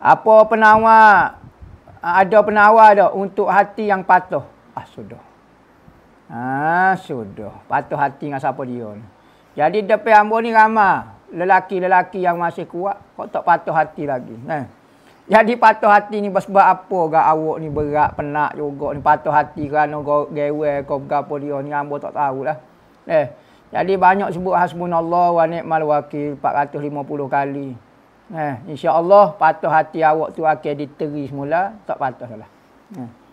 Apa penawar ada penawar ada untuk hati yang patuh. Ah sudah. Ah sudah. Patuh hati dengan siapa dia ni. Jadi depan ambo ni ramai lelaki-lelaki yang masih kuat kok tak patuh hati lagi. Nah. Jadi patuh hati ni sebab apa gak awak ni berat Penak juga ni patuh hati kerana kau gewel kau gapo dia ni ambo tak tahu lah. Eh. Jadi banyak sebut hasbunallah wa ni'mal wakil 450 kali. Eh, InsyaAllah patuh hati awak tu akan diteri semula. Tak patuh lah. Eh.